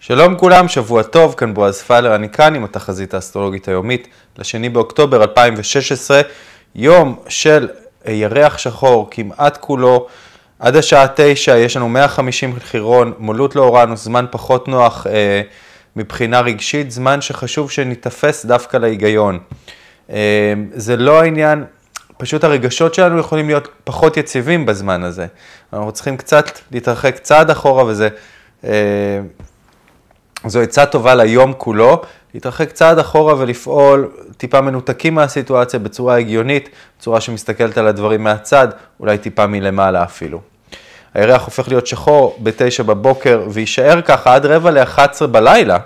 שלום כולם, שבוע טוב, כאן בועז פיילר, אני כאן עם התחזית האסטרולוגית היומית לשני באוקטובר 2016, יום של ירח שחור כמעט כולו. עד השעה 9 יש לנו 150 חירון, מולות לאורנוס, זמן פחות נוח אה, מבחינה רגשית, זמן שחשוב שניתפס דווקא להיגיון. אה, זה לא העניין, פשוט הרגשות שלנו יכולים להיות פחות יציבים בזמן הזה. אנחנו צריכים קצת להתרחק צעד אחורה וזה... אה, זו עצה טובה ליום כולו, להתרחק צעד אחורה ולפעול טיפה מנותקים מהסיטואציה בצורה הגיונית, בצורה שמסתכלת על הדברים מהצד, אולי טיפה מלמעלה אפילו. הירח הופך להיות שחור בתשע בבוקר ויישאר ככה עד רבע לאחת עשרה בלילה,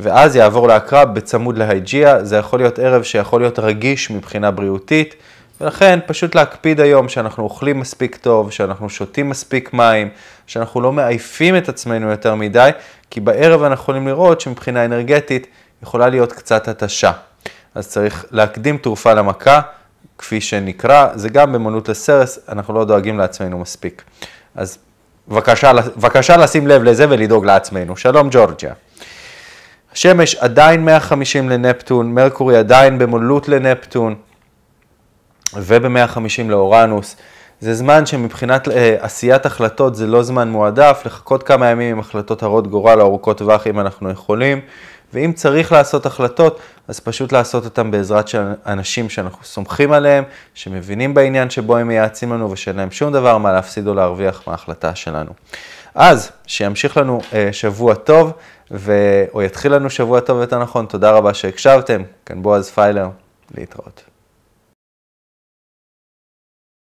ואז יעבור לעקרב בצמוד להיג'יה, זה יכול להיות ערב שיכול להיות רגיש מבחינה בריאותית, ולכן פשוט להקפיד היום שאנחנו אוכלים מספיק טוב, שאנחנו שותים מספיק מים, שאנחנו לא מעייפים את עצמנו יותר מדי, כי בערב אנחנו יכולים לראות שמבחינה אנרגטית יכולה להיות קצת התשה. אז צריך להקדים תרופה למכה, כפי שנקרא, זה גם במונות לסרס, אנחנו לא דואגים לעצמנו מספיק. אז בבקשה, בבקשה לשים לב לזה ולדאוג לעצמנו. שלום ג'ורג'יה. השמש עדיין 150 לנפטון, מרקורי עדיין במולות לנפטון, וב-150 לאורנוס. זה זמן שמבחינת אה, עשיית החלטות זה לא זמן מועדף, לחכות כמה ימים עם החלטות הרות גורל ארוכות טווח אם אנחנו יכולים, ואם צריך לעשות החלטות, אז פשוט לעשות אותן בעזרת של אנשים שאנחנו סומכים עליהם, שמבינים בעניין שבו הם מייעצים לנו ושאין להם שום דבר מה להפסיד או להרוויח מההחלטה שלנו. אז, שימשיך לנו אה, שבוע טוב, ו... או יתחיל לנו שבוע טוב יותר נכון, תודה רבה שהקשבתם, כאן בועז פיילר, להתראות.